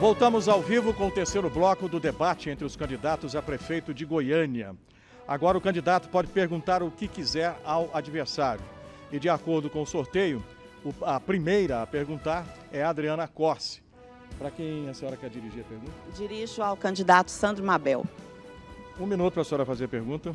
Voltamos ao vivo com o terceiro bloco do debate entre os candidatos a prefeito de Goiânia. Agora o candidato pode perguntar o que quiser ao adversário. E de acordo com o sorteio, a primeira a perguntar é a Adriana Corse. Para quem a senhora quer dirigir a pergunta? Dirijo ao candidato Sandro Mabel. Um minuto para a senhora fazer a pergunta.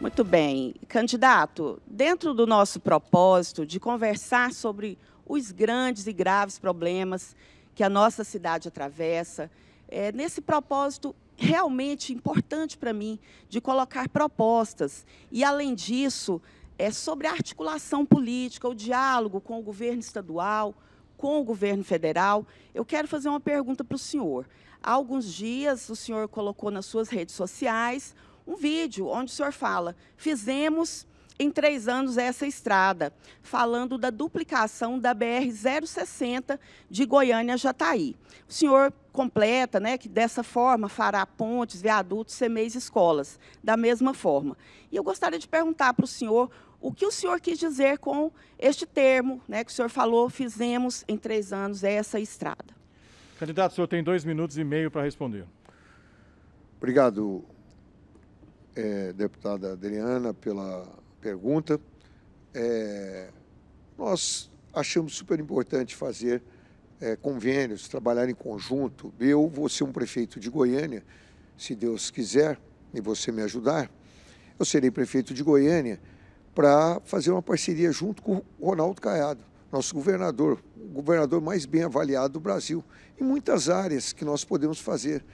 Muito bem. Candidato, dentro do nosso propósito de conversar sobre os grandes e graves problemas que a nossa cidade atravessa, é, nesse propósito realmente importante para mim de colocar propostas e, além disso, é sobre a articulação política, o diálogo com o governo estadual, com o governo federal. Eu quero fazer uma pergunta para o senhor. Há alguns dias, o senhor colocou nas suas redes sociais um vídeo onde o senhor fala: fizemos em três anos essa estrada, falando da duplicação da BR-060 de Goiânia a Jataí. O senhor completa, né, que dessa forma fará pontes, viadutos, semeis escolas, da mesma forma. E eu gostaria de perguntar para o senhor o que o senhor quis dizer com este termo, né, que o senhor falou, fizemos em três anos essa estrada. Candidato, o senhor tem dois minutos e meio para responder. Obrigado, é, deputada Adriana, pela pergunta, é, nós achamos super importante fazer é, convênios, trabalhar em conjunto. Eu vou ser um prefeito de Goiânia, se Deus quiser e você me ajudar. Eu serei prefeito de Goiânia para fazer uma parceria junto com o Ronaldo Caiado, nosso governador, o governador mais bem avaliado do Brasil, em muitas áreas que nós podemos fazer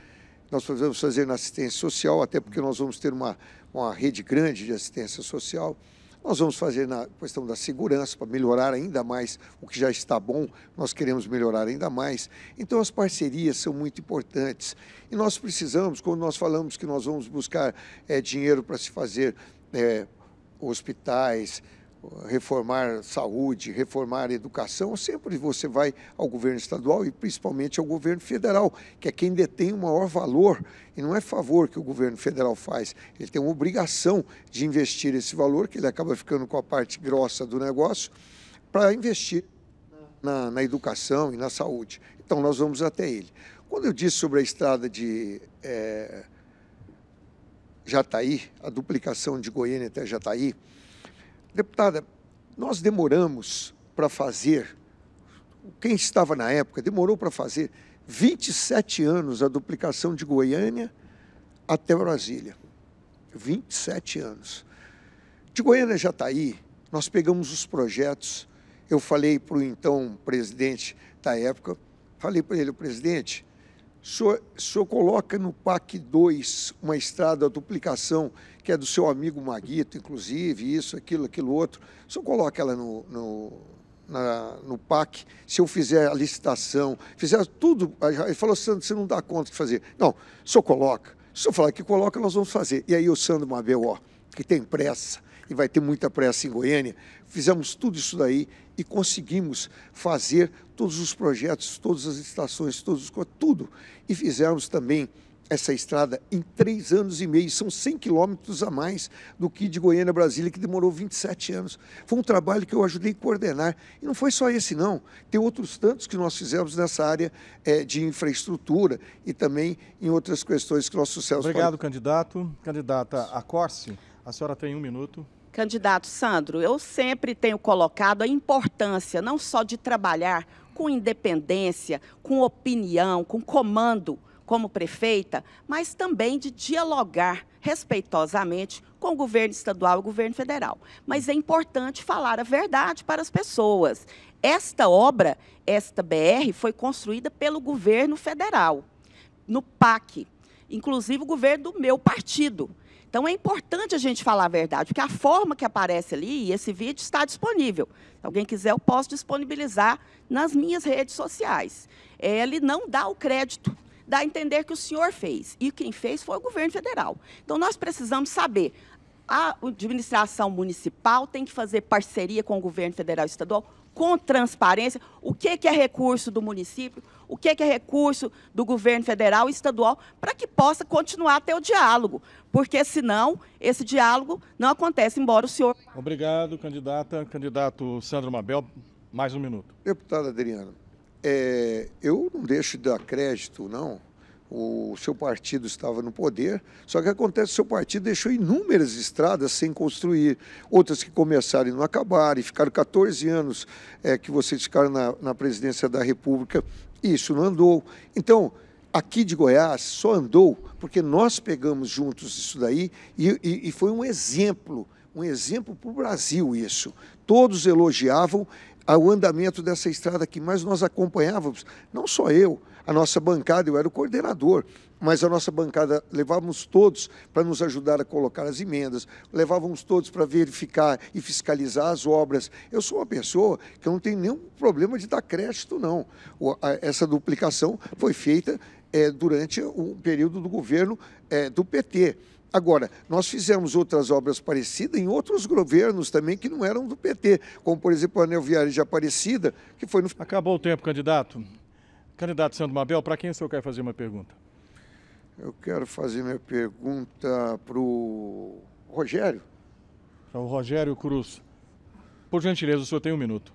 nós vamos fazer na assistência social, até porque nós vamos ter uma, uma rede grande de assistência social. Nós vamos fazer na questão da segurança, para melhorar ainda mais o que já está bom, nós queremos melhorar ainda mais. Então, as parcerias são muito importantes. E nós precisamos, quando nós falamos que nós vamos buscar é, dinheiro para se fazer é, hospitais, reformar saúde, reformar educação, sempre você vai ao governo estadual e principalmente ao governo federal, que é quem detém o maior valor. E não é favor que o governo federal faz, ele tem uma obrigação de investir esse valor, que ele acaba ficando com a parte grossa do negócio, para investir na, na, educação e na saúde. Então nós vamos até ele. Quando eu disse sobre a estrada de. É, Jataí, a duplicação de Goiânia até Jataí, Deputada, nós demoramos para fazer, quem estava na época demorou para fazer 27 anos a duplicação de Goiânia até Brasília. 27 anos. De Goiânia já está aí, nós pegamos os projetos. Eu falei para o então presidente da época, falei para ele, presidente, o senhor, o senhor coloca no PAC 2 uma estrada, a duplicação que é do seu amigo Maguito, inclusive, isso, aquilo, aquilo outro. Se eu coloco ela no, no, na, no PAC, se eu fizer a licitação, fizer tudo, ele falou, Sandro, você não dá conta de fazer. Não, eu coloca. Se eu falar que coloca, nós vamos fazer. E aí o Sandro Mabel, ó, que tem pressa, e vai ter muita pressa em Goiânia, fizemos tudo isso daí e conseguimos fazer todos os projetos, todas as estações, todos, tudo. E fizemos também essa estrada em três anos e meio. São 100 quilômetros a mais do que de Goiânia a Brasília, que demorou 27 anos. Foi um trabalho que eu ajudei a coordenar. E não foi só esse, não. Tem outros tantos que nós fizemos nessa área é, de infraestrutura e também em outras questões que nosso Celso... Obrigado, candidato. Candidata a Corse, a senhora tem um minuto. Candidato Sandro, eu sempre tenho colocado a importância não só de trabalhar com independência, com opinião, com comando, como prefeita, mas também de dialogar respeitosamente com o governo estadual e o governo federal. Mas é importante falar a verdade para as pessoas. Esta obra, esta BR, foi construída pelo governo federal, no PAC, inclusive o governo do meu partido. Então, é importante a gente falar a verdade, porque a forma que aparece ali, e esse vídeo está disponível. Se alguém quiser, eu posso disponibilizar nas minhas redes sociais. É, ele não dá o crédito dá a entender que o senhor fez. E quem fez foi o governo federal. Então, nós precisamos saber. A administração municipal tem que fazer parceria com o governo federal e estadual com transparência o que, é recurso do município, o que, é recurso do governo federal e estadual, para que possa continuar até o diálogo, porque senão esse diálogo não acontece, embora o senhor. Obrigado, candidata. Candidato Sandro Mabel, mais um minuto. Deputada Adriana, é, eu não deixo de dar crédito, não. O seu partido estava no poder, só que acontece que o seu partido deixou inúmeras estradas sem construir, outras que começaram e não acabaram, e ficaram 14 anos é, que vocês ficaram na, na presidência da República, e isso não andou. Então, aqui de Goiás só andou porque nós pegamos juntos isso daí e, e, e foi um exemplo, um exemplo para o Brasil isso. Todos elogiavam ao andamento dessa estrada que mais nós acompanhávamos, não só eu, a nossa bancada, eu era o coordenador, mas a nossa bancada levávamos todos para nos ajudar a colocar as emendas, levávamos todos para verificar e fiscalizar as obras. Eu sou uma pessoa que não tem nenhum problema de dar crédito, não. Essa duplicação foi feita é, durante um período do governo é, do PT. Agora, nós fizemos outras obras parecidas em outros governos também que não eram do PT, como, por exemplo, a Neoviária de Aparecida, que foi no... Acabou o tempo, candidato. Candidato Sandro Mabel, para quem o senhor quer fazer uma pergunta? Eu quero fazer minha pergunta para o Rogério. Para o Rogério Cruz. Por gentileza, o senhor tem um minuto.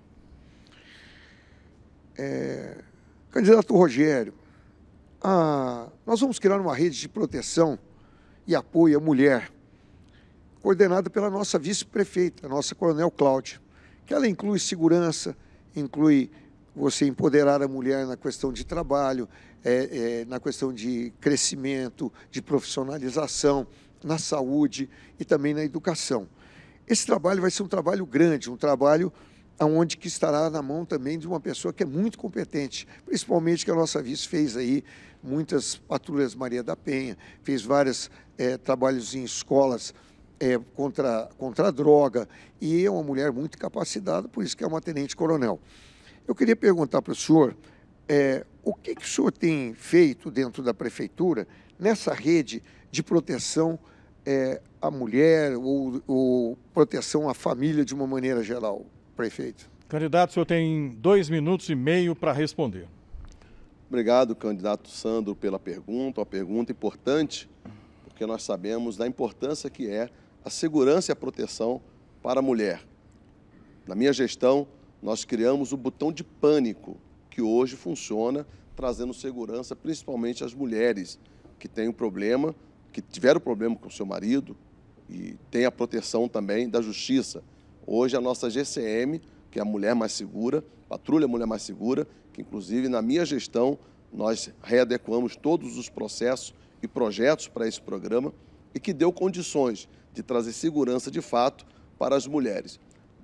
É... Candidato Rogério, ah, nós vamos criar uma rede de proteção e apoio à mulher, coordenada pela nossa vice-prefeita, a nossa Coronel Cláudia, que ela inclui segurança, inclui você empoderar a mulher na questão de trabalho, é, é, na questão de crescimento, de profissionalização, na saúde e também na educação. Esse trabalho vai ser um trabalho grande, um trabalho aonde que estará na mão também de uma pessoa que é muito competente, principalmente que a nossa vice fez aí muitas patrulhas Maria da Penha, fez vários é, eh, trabalhos em escolas é, contra, contra a droga, e é uma mulher muito capacitada, por isso que é uma tenente-coronel. Eu queria perguntar para o senhor é, o que, que o senhor tem feito dentro da prefeitura nessa rede de proteção à mulher ou, ou proteção à família de uma maneira geral? prefeito. Candidato, o senhor tem dois minutos e meio para responder. Obrigado, candidato Sandro, pela pergunta. Uma pergunta importante, porque nós sabemos da importância que é a segurança e a proteção para a mulher. Na minha gestão, nós criamos o botão de pânico, que hoje funciona trazendo segurança principalmente às mulheres que têm um problema, que tiveram problema com o seu marido e têm a proteção também da justiça. Hoje a nossa GCM, que é a Mulher Mais Segura, Patrulha Mulher Mais Segura, que inclusive na minha gestão nós readequamos todos os processos e projetos para esse programa e que deu condições de trazer segurança de fato para as mulheres.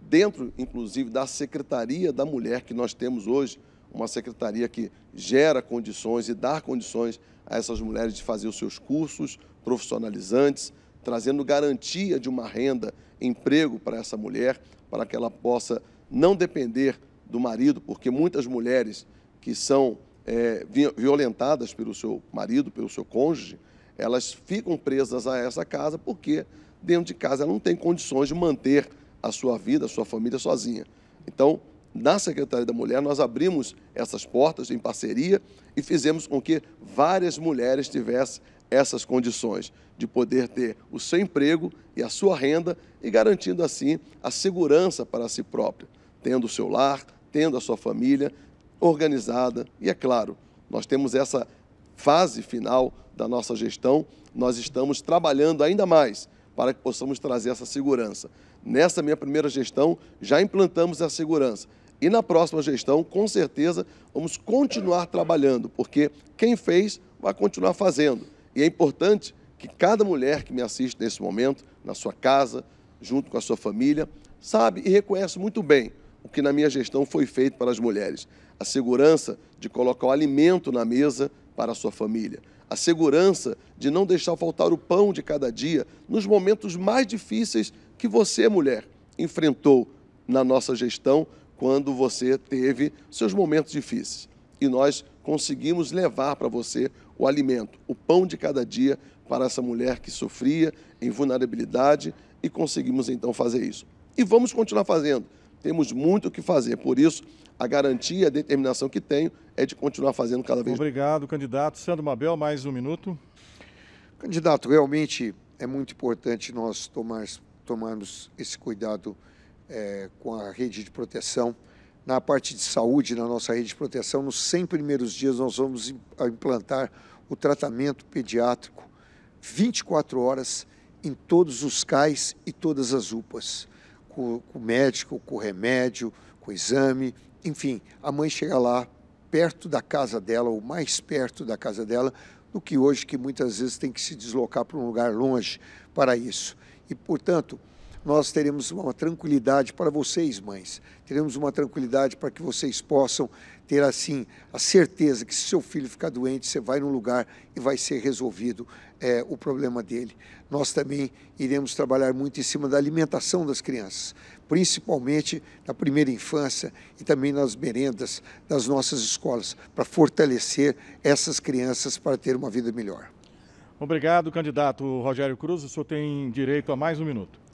Dentro, inclusive, da Secretaria da Mulher que nós temos hoje, uma secretaria que gera condições e dá condições a essas mulheres de fazer os seus cursos profissionalizantes, trazendo garantia de uma renda emprego para essa mulher, para que ela possa não depender do marido, porque muitas mulheres que são é, violentadas pelo seu marido, pelo seu cônjuge, elas ficam presas a essa casa porque dentro de casa ela não tem condições de manter a sua vida, a sua família sozinha. Então, na Secretaria da Mulher, nós abrimos essas portas em parceria e fizemos com que várias mulheres tivessem essas condições de poder ter o seu emprego e a sua renda e garantindo assim a segurança para si própria, tendo o seu lar, tendo a sua família organizada. E é claro, nós temos essa fase final da nossa gestão, nós estamos trabalhando ainda mais para que possamos trazer essa segurança. Nessa minha primeira gestão, já implantamos a segurança. E na próxima gestão, com certeza, vamos continuar trabalhando, porque quem fez vai continuar fazendo. E é importante que cada mulher que me assiste nesse momento, na sua casa, junto com a sua família, sabe e reconhece muito bem o que na minha gestão foi feito para as mulheres. A segurança de colocar o alimento na mesa para a sua família. A segurança de não deixar faltar o pão de cada dia nos momentos mais difíceis que você, mulher, enfrentou na nossa gestão quando você teve seus momentos difíceis. E nós conseguimos levar para você o alimento, o pão de cada dia para essa mulher que sofria em vulnerabilidade e conseguimos então fazer isso. E vamos continuar fazendo. Temos muito o que fazer, por isso a garantia, a determinação que tenho é de continuar fazendo cada vez mais. Obrigado, candidato. Sandro Mabel, mais um minuto. Candidato, realmente é muito importante nós tomar, tomarmos esse cuidado é, com a rede de proteção. Na parte de saúde, na nossa rede de proteção, nos 100 primeiros dias nós vamos implantar o tratamento pediátrico 24 horas em todos os cais e todas as UPAs, com, com o médico, com o remédio, com o exame, enfim, a mãe chega lá perto da casa dela, ou mais perto da casa dela, do que hoje que muitas vezes tem que se deslocar para um lugar longe para isso. E, portanto, nós teremos uma tranquilidade para vocês, mães. Teremos uma tranquilidade para que vocês possam ter, assim, a certeza que se seu filho ficar doente, você vai num lugar e vai ser resolvido é, o problema dele. Nós também iremos trabalhar muito em cima da alimentação das crianças, principalmente na primeira infância e também nas merendas das nossas escolas, para fortalecer essas crianças para ter uma vida melhor. Obrigado, candidato Rogério Cruz. O senhor tem direito a mais um minuto.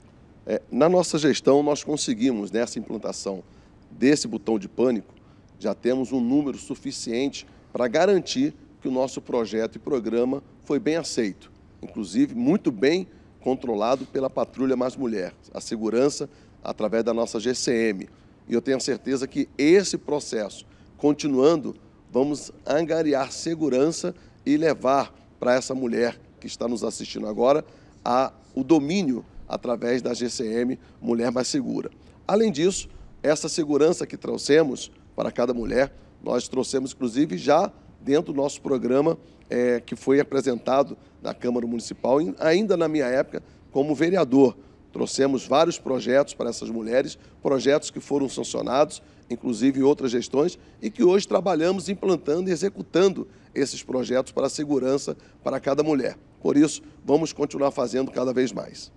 É, na nossa gestão, nós conseguimos, nessa implantação desse botão de pânico, já temos um número suficiente para garantir que o nosso projeto e programa foi bem aceito, inclusive muito bem controlado pela Patrulha Mais Mulher, a segurança através da nossa GCM. E eu tenho certeza que esse processo, continuando, vamos angariar segurança e levar para essa mulher que está nos assistindo agora a, o domínio através da GCM Mulher Mais Segura. Além disso, essa segurança que trouxemos para cada mulher, nós trouxemos inclusive já dentro do nosso programa é, que foi apresentado na Câmara Municipal, ainda na minha época como vereador. Trouxemos vários projetos para essas mulheres, projetos que foram sancionados, inclusive em outras gestões, e que hoje trabalhamos implantando e executando esses projetos para a segurança para cada mulher. Por isso, vamos continuar fazendo cada vez mais.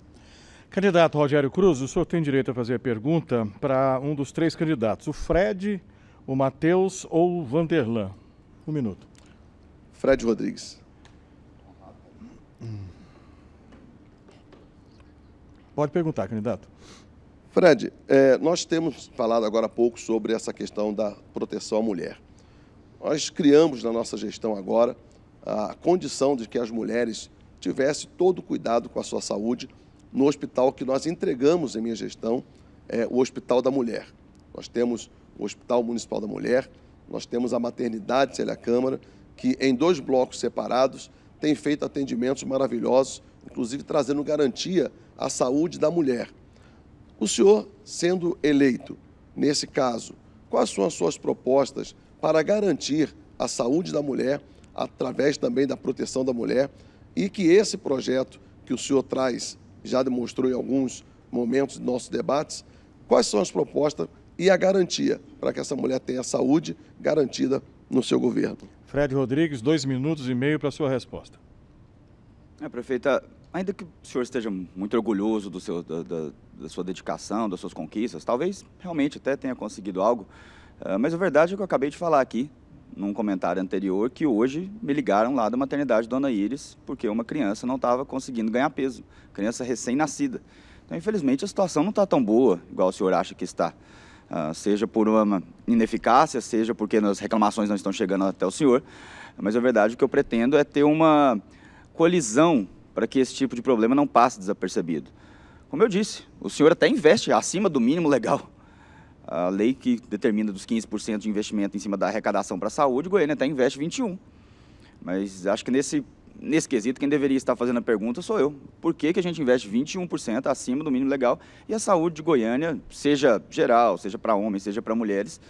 Candidato Rogério Cruz, o senhor tem direito a fazer a pergunta para um dos três candidatos, o Fred, o Matheus ou o Vanderlan. Um minuto. Fred Rodrigues. Pode perguntar, candidato. Fred, é, nós temos falado agora há pouco sobre essa questão da proteção à mulher. Nós criamos na nossa gestão agora a condição de que as mulheres tivessem todo o cuidado com a sua saúde no hospital que nós entregamos em minha gestão, é, o Hospital da Mulher. Nós temos o Hospital Municipal da Mulher, nós temos a Maternidade Célia Câmara, que em dois blocos separados tem feito atendimentos maravilhosos, inclusive trazendo garantia à saúde da mulher. O senhor, sendo eleito nesse caso, quais são as suas propostas para garantir a saúde da mulher, através também da proteção da mulher, e que esse projeto que o senhor traz já demonstrou em alguns momentos de nossos debates, quais são as propostas e a garantia para que essa mulher tenha saúde garantida no seu governo. Fred Rodrigues, dois minutos e meio para a sua resposta. É, prefeita, ainda que o senhor esteja muito orgulhoso do seu, da, da, da sua dedicação, das suas conquistas, talvez realmente até tenha conseguido algo, eh, mas a verdade é que eu acabei de falar aqui, num comentário anterior que hoje me ligaram lá da maternidade Dona Iris porque uma criança não estava conseguindo ganhar peso, criança recém-nascida. Então, infelizmente, a situação não está tão boa igual o senhor acha que está. Uh, seja por uma ineficácia, seja porque as reclamações não estão chegando até o senhor, mas a verdade o que eu pretendo é ter uma colisão para que esse tipo de problema não passe desapercebido. Como eu disse, o senhor até investe acima do mínimo legal a lei que determina dos 15% de investimento em cima da arrecadação para a saúde, Goiânia até investe 21%. Mas acho que nesse, nesse quesito, quem deveria estar fazendo a pergunta sou eu. Por que, que a gente investe 21% acima do mínimo legal e a saúde de Goiânia, seja geral, seja para homens, seja para mulheres,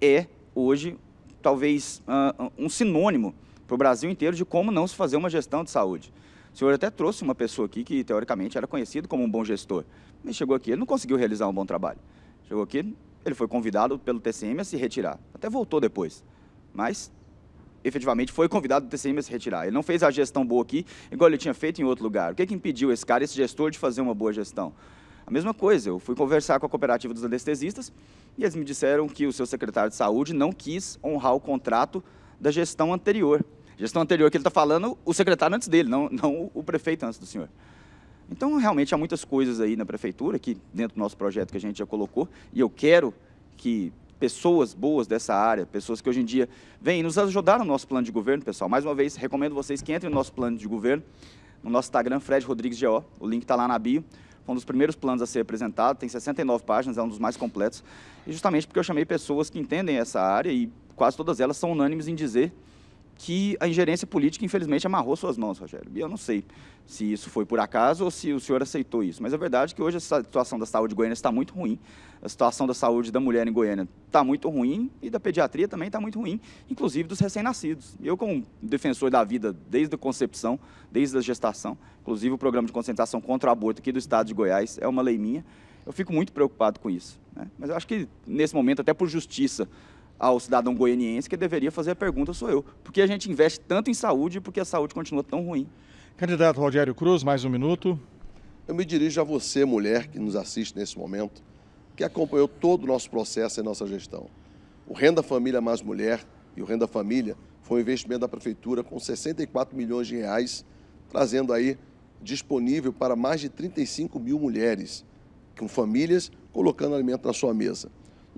é hoje talvez uh, um sinônimo para o Brasil inteiro de como não se fazer uma gestão de saúde. O senhor até trouxe uma pessoa aqui que teoricamente era conhecido como um bom gestor, mas chegou aqui, ele não conseguiu realizar um bom trabalho. Chegou aqui, ele foi convidado pelo TCM a se retirar. Até voltou depois, mas efetivamente foi convidado do TCM a se retirar. Ele não fez a gestão boa aqui, igual ele tinha feito em outro lugar. O que, é que impediu esse cara, esse gestor, de fazer uma boa gestão? A mesma coisa, eu fui conversar com a cooperativa dos anestesistas e eles me disseram que o seu secretário de saúde não quis honrar o contrato da gestão anterior. Gestão anterior que ele está falando, o secretário antes dele, não, não o prefeito antes do senhor. Então, realmente, há muitas coisas aí na prefeitura, que dentro do nosso projeto que a gente já colocou, e eu quero que pessoas boas dessa área, pessoas que hoje em dia vêm nos ajudar no nosso plano de governo, pessoal. Mais uma vez, recomendo vocês que entrem no nosso plano de governo, no nosso Instagram, Fred Rodrigues GO, o link está lá na bio. Foi um dos primeiros planos a ser apresentado, tem 69 páginas, é um dos mais completos. E justamente porque eu chamei pessoas que entendem essa área e quase todas elas são unânimes em dizer que a ingerência política, infelizmente, amarrou suas mãos, Rogério. E eu não sei se isso foi por acaso ou se o senhor aceitou isso, mas é verdade que hoje a situação da saúde de Goiânia está muito ruim, a situação da saúde da mulher em Goiânia está muito ruim e da pediatria também está muito ruim, inclusive dos recém-nascidos. Eu, como defensor da vida desde a concepção, desde a gestação, inclusive o programa de concentração contra o aborto aqui do estado de Goiás, é uma lei minha, eu fico muito preocupado com isso. Né? Mas eu acho que, nesse momento, até por justiça, ao cidadão goianiense que deveria fazer a pergunta sou eu. Porque a gente investe tanto em saúde porque a saúde continua tão ruim. Candidato Rogério Cruz, mais um minuto. Eu me dirijo a você, mulher, que nos assiste nesse momento, que acompanhou todo o nosso processo e nossa gestão. O Renda Família Mais Mulher e o Renda Família foi um investimento da Prefeitura com 64 milhões de reais, trazendo aí disponível para mais de 35 mil mulheres, com famílias colocando alimento na sua mesa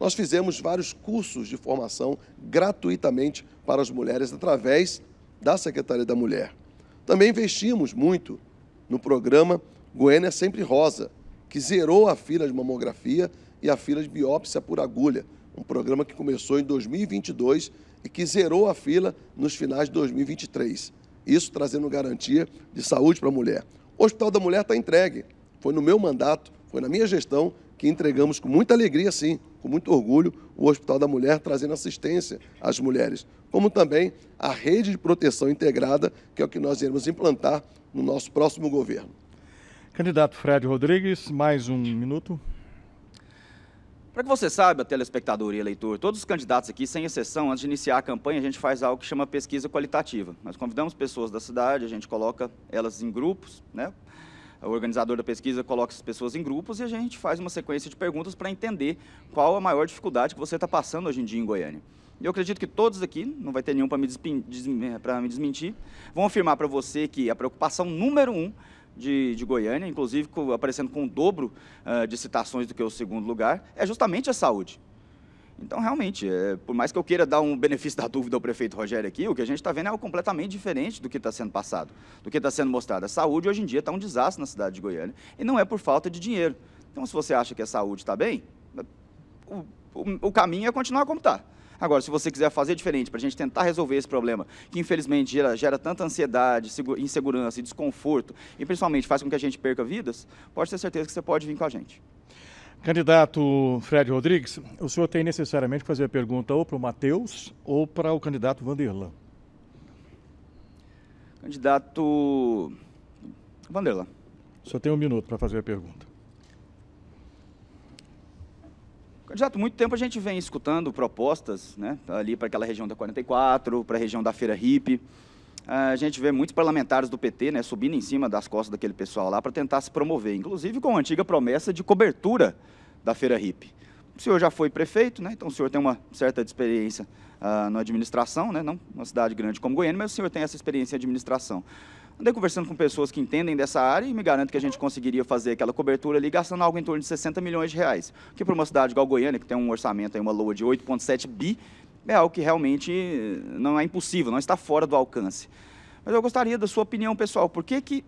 nós fizemos vários cursos de formação gratuitamente para as mulheres através da Secretaria da Mulher. Também investimos muito no programa Goiânia é Sempre Rosa, que zerou a fila de mamografia e a fila de biópsia por agulha, um programa que começou em 2022 e que zerou a fila nos finais de 2023. Isso trazendo garantia de saúde para a mulher. O Hospital da Mulher está entregue. Foi no meu mandato, foi na minha gestão que entregamos com muita alegria, sim, com muito orgulho, o Hospital da Mulher trazendo assistência às mulheres, como também a rede de proteção integrada, que é o que nós iremos implantar no nosso próximo governo. Candidato Fred Rodrigues, mais um minuto. Para que você saiba, telespectador e eleitor, todos os candidatos aqui, sem exceção, antes de iniciar a campanha, a gente faz algo que chama pesquisa qualitativa. Nós convidamos pessoas da cidade, a gente coloca elas em grupos, né? o organizador da pesquisa coloca as pessoas em grupos e a gente faz uma sequência de perguntas para entender qual a maior dificuldade que você está passando hoje em dia em Goiânia. E eu acredito que todos aqui, não vai ter nenhum para me, me, desmentir, vão afirmar para você que a preocupação número um de, de Goiânia, inclusive aparecendo com o dobro uh, de citações do que é o segundo lugar, é justamente a saúde. Então, realmente, é, por mais que eu queira dar um benefício da dúvida ao prefeito Rogério aqui, o que a gente está vendo é algo completamente diferente do que está sendo passado, do que está sendo mostrado. A saúde hoje em dia está um desastre na cidade de Goiânia, e não é por falta de dinheiro. Então, se você acha que a saúde está bem, o, o, o caminho é continuar como está. Agora, se você quiser fazer diferente, para a gente tentar resolver esse problema, que infelizmente gera, gera tanta ansiedade, insegurança e desconforto, e principalmente faz com que a gente perca vidas, pode ter certeza que você pode vir com a gente. Candidato Fred Rodrigues, o senhor tem necessariamente que fazer a pergunta ou para o Matheus ou para o candidato Vanderlan. Candidato Vanderlan. Só tem um minuto para fazer a pergunta. Candidato, muito tempo a gente vem escutando propostas né, ali para aquela região da 44, para a região da Feira Hippie. Ah, a gente vê muitos parlamentares do PT né, subindo em cima das costas daquele pessoal lá para tentar se promover, inclusive com a antiga promessa de cobertura da Feira hippie. O senhor já foi prefeito, né? então o senhor tem uma certa experiência uh, na administração, né? não uma cidade grande como Goiânia, mas o senhor tem essa experiência em administração. Andei conversando com pessoas que entendem dessa área e me garanto que a gente conseguiria fazer aquela cobertura ali gastando algo em torno de 60 milhões de reais. Que para uma cidade igual Goiânia, que tem um orçamento, aí, uma LOA de 8,7 bi, é algo que realmente não é impossível, não está fora do alcance. Mas eu gostaria da sua opinião pessoal. Por que que,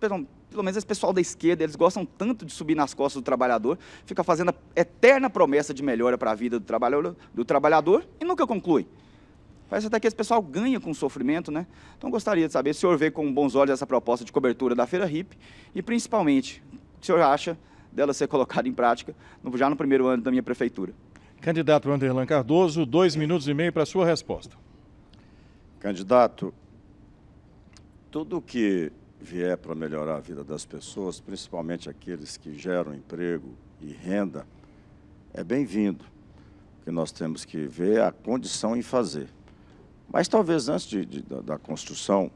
pelo, pelo menos esse pessoal da esquerda, eles gostam tanto de subir nas costas do trabalhador, fica fazendo a eterna promessa de melhora para a vida do trabalhador, do trabalhador e nunca conclui. Parece até que esse pessoal ganha com o sofrimento, né? Então gostaria de saber se o senhor vê com bons olhos essa proposta de cobertura da Feira RIP e principalmente o o senhor acha dela ser colocada em prática já no primeiro ano da minha prefeitura. Candidato Anderlan Cardoso, dois minutos e meio para a sua resposta. Candidato, tudo que vier para melhorar a vida das pessoas, principalmente aqueles que geram emprego e renda, é bem-vindo. O que nós temos que ver é a condição em fazer. Mas talvez antes de, de, da, da, construção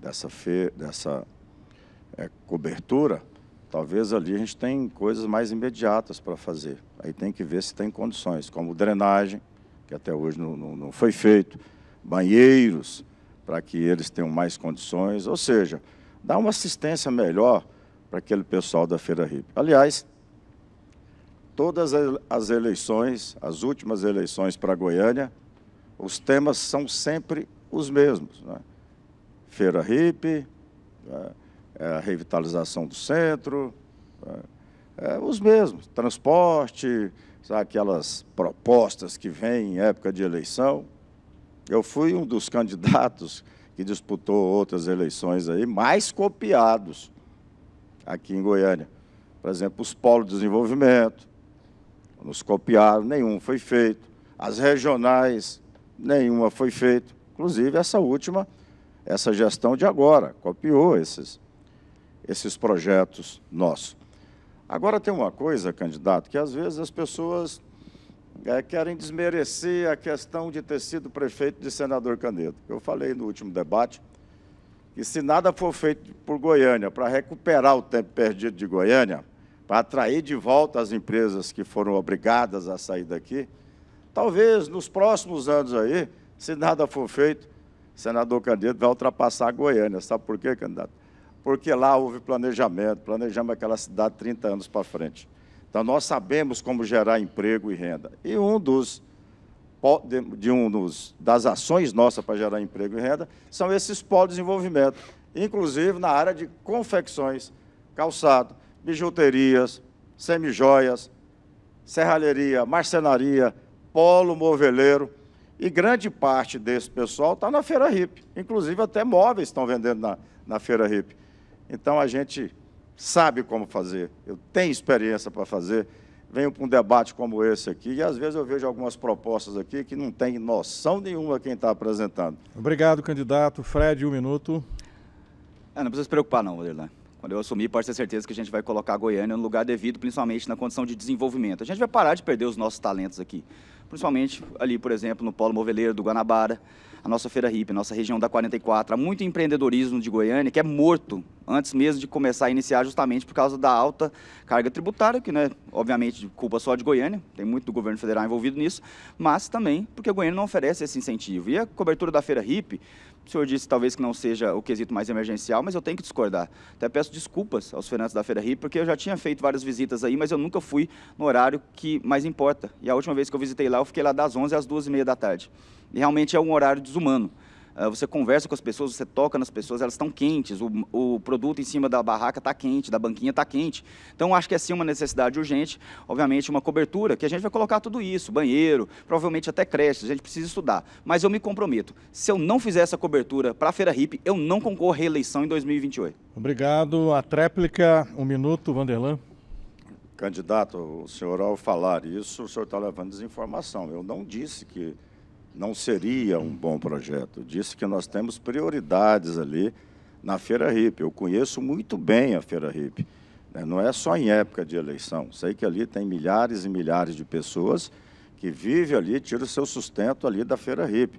dessa, fe, dessa é, cobertura, Talvez ali a gente tem coisas mais imediatas para fazer. Aí tem que ver se tem condições, como drenagem, que até hoje não, não, não foi feito, banheiros, para que eles tenham mais condições, ou seja, dar uma assistência melhor para aquele pessoal da Feira Ripe. Aliás, todas as eleições, as últimas eleições para Goiânia, os temas são sempre os mesmos. Né? Feira Ripe. né? É, a revitalização do centro, é, é os mesmos, transporte, sabe, aquelas propostas que vêm em época de eleição. Eu fui um dos candidatos que disputou outras eleições aí, mais copiados aqui em Goiânia. Por exemplo, os polos de desenvolvimento, nos copiaram, nenhum foi feito. As regionais, nenhuma foi feita. Inclusive, essa última, essa gestão de agora, copiou esses, esses projetos nossos. Agora tem uma coisa, candidato, que às vezes as pessoas é, querem desmerecer a questão de ter sido prefeito de senador Canedo. Eu falei no último debate que se nada for feito por Goiânia para recuperar o tempo perdido de Goiânia, para atrair de volta as empresas que foram obrigadas a sair daqui, talvez nos próximos anos aí, se nada for feito, senador Canedo vai ultrapassar a Goiânia. Sabe por quê, candidato? porque lá houve planejamento, planejamos aquela cidade 30 anos para frente. Então, nós sabemos como gerar emprego e renda. E um dos de um dos, das ações nossas para gerar emprego e renda são esses polos de desenvolvimento, inclusive na área de confecções, calçado, bijuterias, semijoias, serralheria, marcenaria, polo moveleiro. E grande parte desse pessoal está na Feira RIP. Inclusive, até móveis estão vendendo na, na Feira RIP. Então a gente sabe como fazer, eu tenho experiência para fazer. Venho para um debate como esse aqui e às vezes eu vejo algumas propostas aqui que não tem noção nenhuma quem está apresentando. Obrigado, candidato. Fred, um minuto. É, não precisa se preocupar, não, Vanderlan. Quando eu assumir, pode ter certeza que a gente vai colocar a Goiânia no lugar devido, principalmente na condição de desenvolvimento. A gente vai parar de perder os nossos talentos aqui, principalmente ali, por exemplo, no Polo Moveleiro do Guanabara a nossa feira hippie, a nossa região da 44. Há muito empreendedorismo de Goiânia que é morto antes mesmo de começar a iniciar, justamente por causa da alta carga tributária, que não é, obviamente, culpa só de Goiânia, tem muito do governo federal envolvido nisso, mas também porque o Goiânia não oferece esse incentivo. E a cobertura da feira hippie o senhor disse talvez que não seja o quesito mais emergencial, mas eu tenho que discordar. Até peço desculpas aos feirantes da Feira Rio, porque eu já tinha feito várias visitas aí, mas eu nunca fui no horário que mais importa. E a última vez que eu visitei lá, eu fiquei lá das 11 às 12 e meia da tarde realmente é um horário desumano. Ah, você conversa com as pessoas, você toca nas pessoas, elas estão quentes, o, o produto em cima da barraca está quente, da banquinha está quente. Então, acho que é sim uma necessidade urgente, obviamente, uma cobertura, que a gente vai colocar tudo isso, banheiro, provavelmente até creche, a gente precisa estudar. Mas eu me comprometo, se eu não fizer essa cobertura para a Feira Hip, eu não concorro à reeleição em 2028. Obrigado. A tréplica, um minuto, Vanderlan. Candidato, o senhor ao falar isso, o senhor está levando desinformação. Eu não disse que não seria um bom projeto. disse que nós temos prioridades ali na Feira RIP. Eu conheço muito bem a Feira RIP. Né? Não é só em época de eleição. Sei que ali tem milhares e milhares de pessoas que vivem ali, tiram o seu sustento ali da Feira RIP.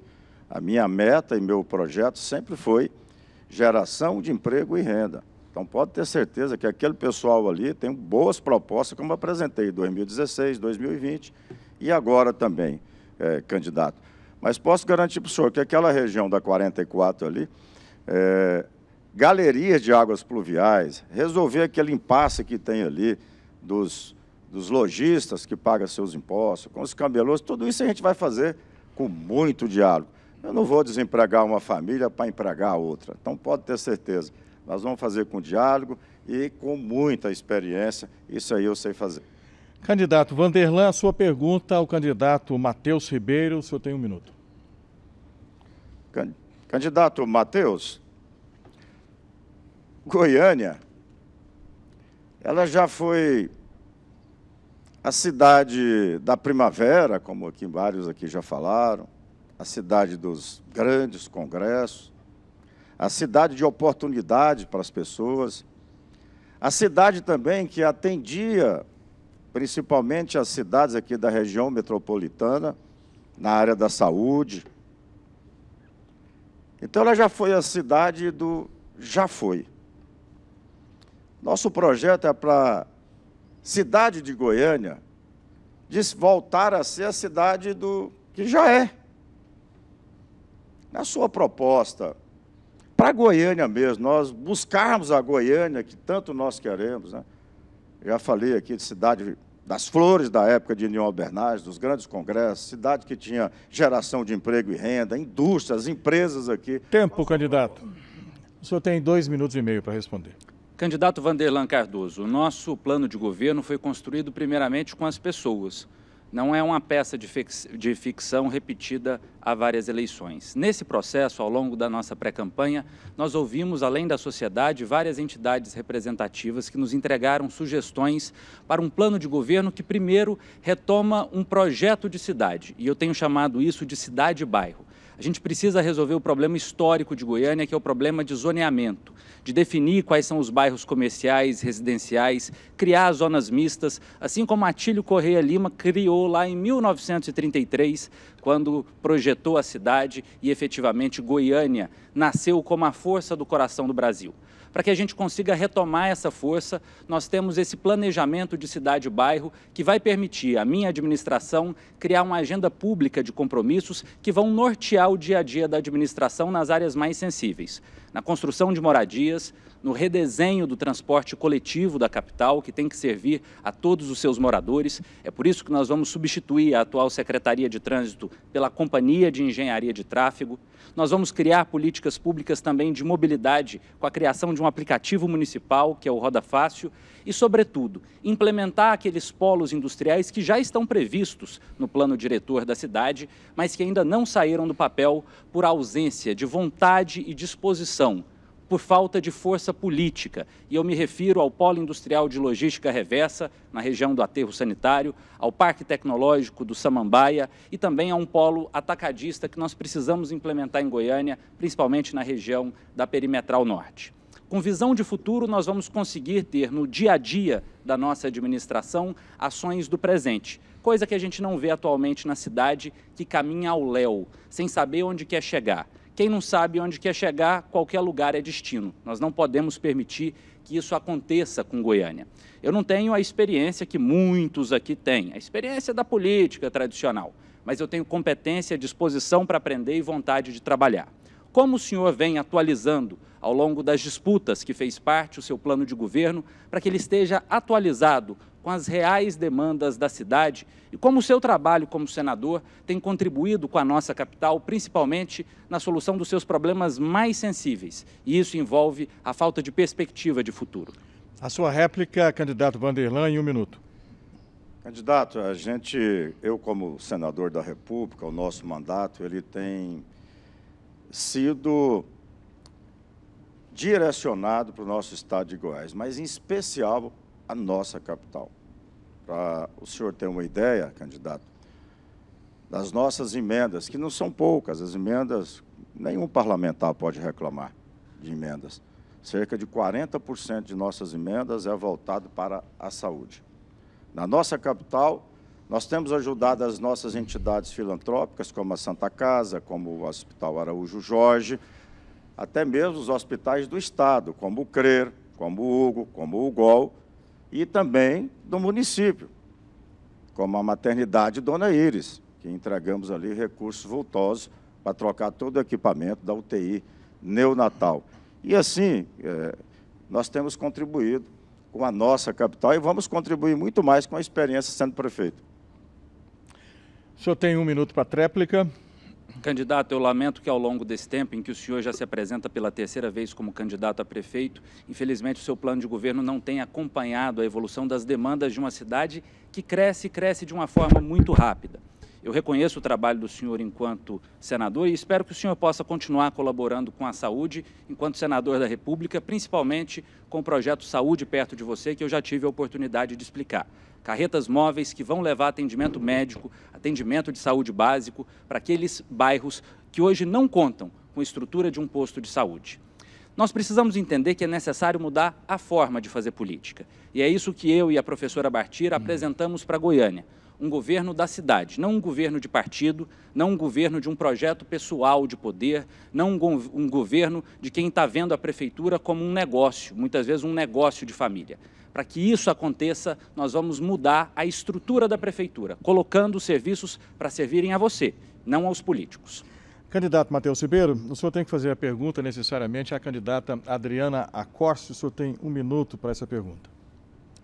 A minha meta e meu projeto sempre foi geração de emprego e renda. Então pode ter certeza que aquele pessoal ali tem boas propostas, como apresentei em 2016, 2020 e agora também, é, candidato. Mas posso garantir para o senhor que aquela região da 44 ali, é, galerias de águas pluviais, resolver aquele impasse que tem ali dos, dos lojistas que pagam seus impostos, com os camelôs, tudo isso a gente vai fazer com muito diálogo. Eu não vou desempregar uma família para empregar outra, então pode ter certeza. Nós vamos fazer com diálogo e com muita experiência, isso aí eu sei fazer. Candidato Vanderlan, a sua pergunta ao candidato Matheus Ribeiro, o senhor tem um minuto. Candidato Matheus, Goiânia, ela já foi a cidade da primavera, como aqui vários aqui já falaram, a cidade dos grandes congressos, a cidade de oportunidade para as pessoas, a cidade também que atendia principalmente as cidades aqui da região metropolitana, na área da saúde. Então, ela já foi a cidade do já foi. Nosso projeto é para a cidade de Goiânia de voltar a ser a cidade do que já é. Na sua proposta, para Goiânia mesmo, nós buscarmos a Goiânia que tanto nós queremos, né? Já falei aqui de cidade das flores da época de Nyon Albernaz, dos grandes congressos, cidade que tinha geração de emprego e renda, indústrias, empresas aqui. Tempo, candidato. O senhor tem dois minutos e meio para responder. Candidato Vanderlan Cardoso, o nosso plano de governo foi construído primeiramente com as pessoas não é uma peça de, fix, de ficção repetida a várias eleições. Nesse processo, ao longo da nossa pré-campanha, nós ouvimos, além da sociedade, várias entidades representativas que nos entregaram sugestões para um plano de governo que, primeiro, retoma um projeto de cidade, e eu tenho chamado isso de cidade-bairro. A gente precisa resolver o problema histórico de Goiânia, que é o problema de zoneamento, de definir quais são os bairros comerciais, residenciais, criar zonas mistas, assim como Atílio Correia Lima criou lá em 1933, quando projetou a cidade e efetivamente Goiânia nasceu como a força do coração do Brasil para que a gente consiga retomar essa força, nós temos esse planejamento de cidade-bairro que vai permitir à minha administração criar uma agenda pública de compromissos que vão nortear o dia a dia da administração nas áreas mais sensíveis, na construção de moradias, no redesenho do transporte coletivo da capital, que tem que servir a todos os seus moradores. É por isso que nós vamos substituir a atual Secretaria de Trânsito pela Companhia de Engenharia de Tráfego. Nós vamos criar políticas públicas também de mobilidade, com a criação de um aplicativo municipal, que é o Roda Fácil, e, sobretudo, implementar aqueles polos industriais que já estão previstos no plano diretor da cidade, mas que ainda não saíram do papel por ausência de vontade e disposição por falta de força política. E eu me refiro ao Polo Industrial de Logística Reversa, na região do Aterro Sanitário, ao Parque Tecnológico do Samambaia e também a um polo atacadista que nós precisamos implementar em Goiânia, principalmente na região da Perimetral Norte. Com visão de futuro, nós vamos conseguir ter no dia a dia da nossa administração ações do presente, coisa que a gente não vê atualmente na cidade que caminha ao léu, sem saber onde quer chegar. Quem não sabe onde quer chegar, qualquer lugar é destino. Nós não podemos permitir que isso aconteça com Goiânia. Eu não tenho a experiência que muitos aqui têm, a experiência da política tradicional, mas eu tenho competência, disposição para aprender e vontade de trabalhar. Como o senhor vem atualizando ao longo das disputas que fez parte o seu plano de governo para que ele esteja atualizado com as reais demandas da cidade e como o seu trabalho como senador tem contribuído com a nossa capital, principalmente na solução dos seus problemas mais sensíveis. E isso envolve a falta de perspectiva de futuro. A sua réplica, candidato Vanderlan, em um minuto. Candidato, a gente, eu como senador da República, o nosso mandato, ele tem sido direcionado para o nosso estado de Goiás, mas em especial a nossa capital. Para o senhor ter uma ideia, candidato, das nossas emendas, que não são poucas, as emendas, nenhum parlamentar pode reclamar de emendas. Cerca de 40% de nossas emendas é voltado para a saúde. Na nossa capital, nós temos ajudado as nossas entidades filantrópicas, como a Santa Casa, como o Hospital Araújo Jorge, até mesmo os hospitais do Estado, como o CRER, como o Hugo, como o UGOL, e também do município, como a maternidade Dona Iris, que entregamos ali recursos voltosos para trocar todo o equipamento da UTI neonatal. E assim, é, nós temos contribuído com a nossa capital e vamos contribuir muito mais com a experiência sendo prefeito. O senhor tem um minuto para tréplica. Candidato, eu lamento que ao longo desse tempo em que o senhor já se apresenta pela terceira vez como candidato a prefeito, infelizmente o seu plano de governo não tem acompanhado a evolução das demandas de uma cidade que cresce e cresce de uma forma muito rápida. Eu reconheço o trabalho do senhor enquanto senador e espero que o senhor possa continuar colaborando com a saúde enquanto senador da República, principalmente com o projeto Saúde Perto de Você, que eu já tive a oportunidade de explicar. Carretas móveis que vão levar atendimento médico, atendimento de saúde básico para aqueles bairros que hoje não contam com estrutura de um posto de saúde. Nós precisamos entender que é necessário mudar a forma de fazer política. E é isso que eu e a professora Bartira hum. apresentamos para Goiânia um governo da cidade, não um governo de partido, não um governo de um projeto pessoal de poder, não um, governo de quem está vendo a prefeitura como um negócio, muitas vezes um negócio de família. Para que isso aconteça, nós vamos mudar a estrutura da prefeitura, colocando os serviços para servirem a você, não aos políticos. Candidato Matheus Ribeiro, o senhor tem que fazer a pergunta necessariamente à candidata Adriana Acosta. O senhor tem um minuto para essa pergunta.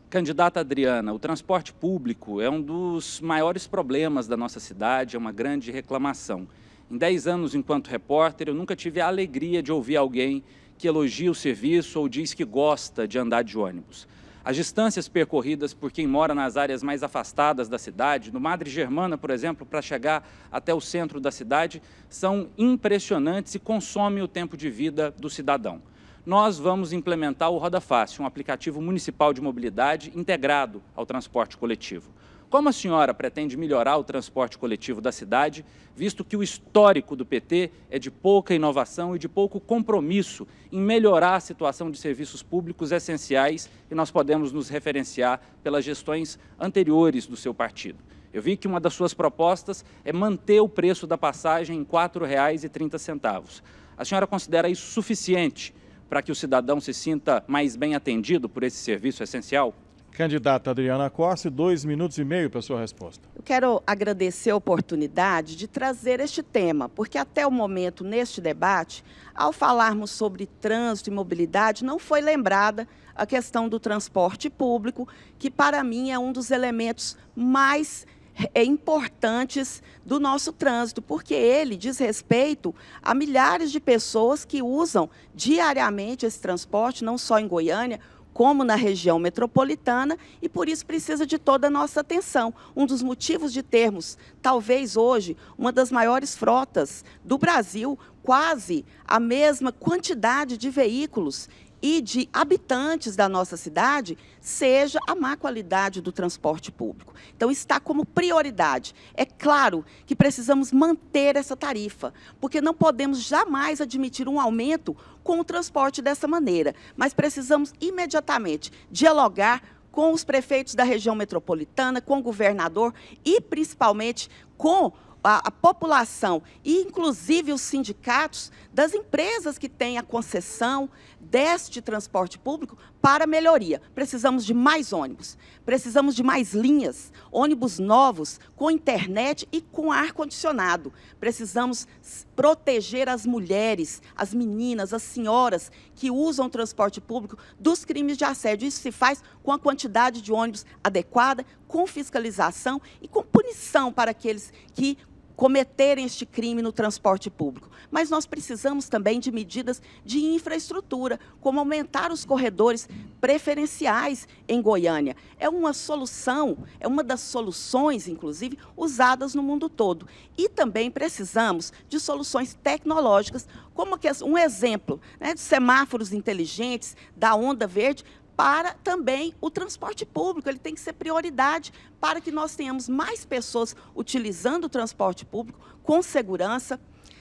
Candidata Adriana, o transporte público é um dos maiores problemas da nossa cidade, é uma grande reclamação. Em 10 anos enquanto repórter, eu nunca tive a alegria de ouvir alguém que elogia o serviço ou diz que gosta de andar de ônibus. As distâncias percorridas por quem mora nas áreas mais afastadas da cidade, no Madre Germana, por exemplo, para chegar até o centro da cidade, são impressionantes e consomem o tempo de vida do cidadão nós vamos implementar o Roda Fácil, um aplicativo municipal de mobilidade integrado ao transporte coletivo. Como a senhora pretende melhorar o transporte coletivo da cidade, visto que o histórico do PT é de pouca inovação e de pouco compromisso em melhorar a situação de serviços públicos essenciais e nós podemos nos referenciar pelas gestões anteriores do seu partido? Eu vi que uma das suas propostas é manter o preço da passagem em R$ 4,30. A senhora considera isso suficiente para que o cidadão se sinta mais bem atendido por esse serviço essencial? Candidata Adriana Corsi, dois minutos e meio para a sua resposta. Eu quero agradecer a oportunidade de trazer este tema, porque até o momento, neste debate, ao falarmos sobre trânsito e mobilidade, não foi lembrada a questão do transporte público, que para mim é um dos elementos mais é, importantes do nosso trânsito, porque ele diz respeito a milhares de pessoas que usam diariamente esse transporte, não só em Goiânia, como na região metropolitana, e por isso precisa de toda a nossa atenção. Um dos motivos de termos, talvez hoje, uma das maiores frotas do Brasil, quase a mesma quantidade de veículos e de habitantes da nossa cidade seja a má qualidade do transporte público. Então, está como prioridade. É claro que precisamos manter essa tarifa, porque não podemos jamais admitir um aumento com o transporte dessa maneira, mas precisamos imediatamente dialogar com os prefeitos da região metropolitana, com o governador e, principalmente, com a, população e, inclusive, os sindicatos das empresas que têm a concessão deste transporte público para melhoria. Precisamos de mais ônibus, precisamos de mais linhas, ônibus novos, com internet e com ar-condicionado. Precisamos proteger as mulheres, as meninas, as senhoras que usam o transporte público dos crimes de assédio. Isso se faz com a quantidade de ônibus adequada, com fiscalização e com punição para aqueles que cometerem este crime no transporte público. Mas nós precisamos também de medidas de infraestrutura, como aumentar os corredores preferenciais em Goiânia. É uma solução, é uma das soluções, inclusive, usadas no mundo todo. E também precisamos de soluções tecnológicas, como um exemplo né, de semáforos inteligentes, da onda verde, para também o transporte público. Ele tem que ser prioridade para que nós tenhamos mais pessoas utilizando o transporte público com segurança,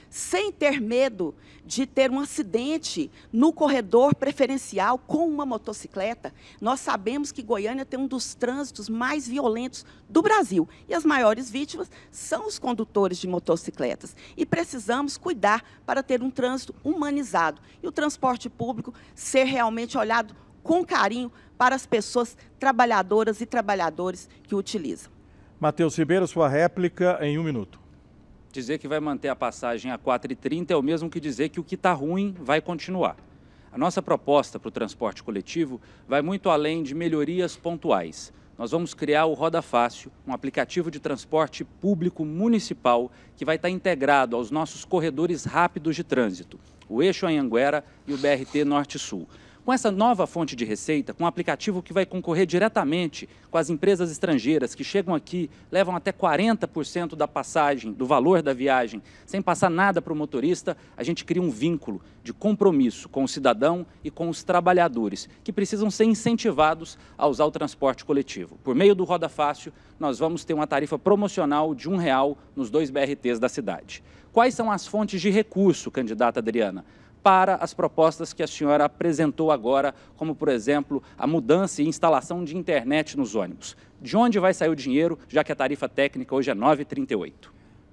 sem ter medo de ter um acidente no corredor preferencial com uma motocicleta. Nós sabemos que Goiânia tem um dos trânsitos mais violentos do Brasil e as maiores vítimas são os condutores de motocicletas. E precisamos cuidar para ter um trânsito humanizado e o transporte público ser realmente olhado com carinho para as pessoas trabalhadoras e trabalhadores que utilizam. Matheus Ribeiro, sua réplica em um minuto. Dizer que vai manter a passagem a 4,30 é o mesmo que dizer que o que está ruim vai continuar. A nossa proposta para o transporte coletivo vai muito além de melhorias pontuais. Nós vamos criar o Roda Fácil, um aplicativo de transporte público municipal que vai estar tá integrado aos nossos corredores rápidos de trânsito, o Eixo Anhanguera e o BRT Norte-Sul. Com essa nova fonte de receita, com um aplicativo que vai concorrer diretamente com as empresas estrangeiras que chegam aqui, levam até 40% da passagem, do valor da viagem, sem passar nada para o motorista, a gente cria um vínculo de compromisso com o cidadão e com os trabalhadores, que precisam ser incentivados a usar o transporte coletivo. Por meio do Roda Fácil, nós vamos ter uma tarifa promocional de um real nos dois BRTs da cidade. Quais são as fontes de recurso, candidata Adriana? para as propostas que a senhora apresentou agora, como, por exemplo, a mudança e instalação de internet nos ônibus? De onde vai sair o dinheiro, já que a tarifa técnica hoje é 9,38?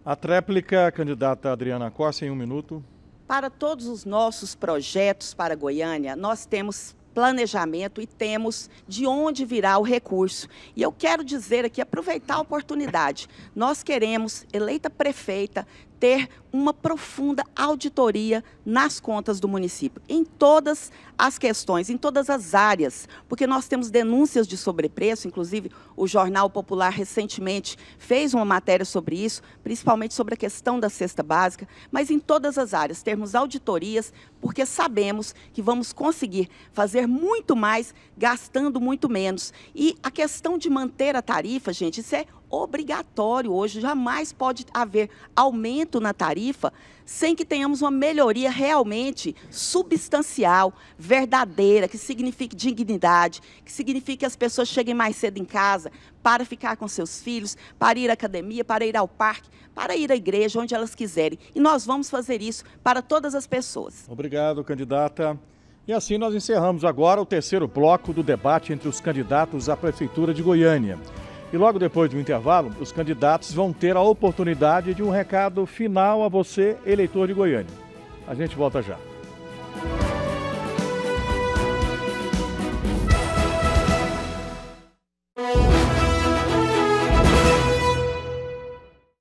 A tréplica, candidata Adriana Costa, em um minuto. Para todos os nossos projetos para Goiânia, nós temos planejamento e temos de onde virá o recurso. E eu quero dizer aqui, aproveitar a oportunidade. Nós queremos, eleita prefeita, ter uma profunda auditoria nas contas do município, em todas as questões, em todas as áreas, porque nós temos denúncias de sobrepreço, inclusive o Jornal Popular recentemente fez uma matéria sobre isso, principalmente sobre a questão da cesta básica, mas em todas as áreas, termos auditorias, porque sabemos que vamos conseguir fazer muito mais gastando muito menos. E a questão de manter a tarifa, gente, isso é obrigatório hoje, jamais pode haver aumento na tarifa tarifa sem que tenhamos uma melhoria realmente substancial, verdadeira, que signifique dignidade, que signifique que as pessoas cheguem mais cedo em casa para ficar com seus filhos, para ir à academia, para ir ao parque, para ir à igreja, onde elas quiserem. E nós vamos fazer isso para todas as pessoas. Obrigado, candidata. E assim nós encerramos agora o terceiro bloco do debate entre os candidatos à Prefeitura de Goiânia. E logo depois do intervalo, os candidatos vão ter a oportunidade de um recado final a você, eleitor de Goiânia. A gente volta já.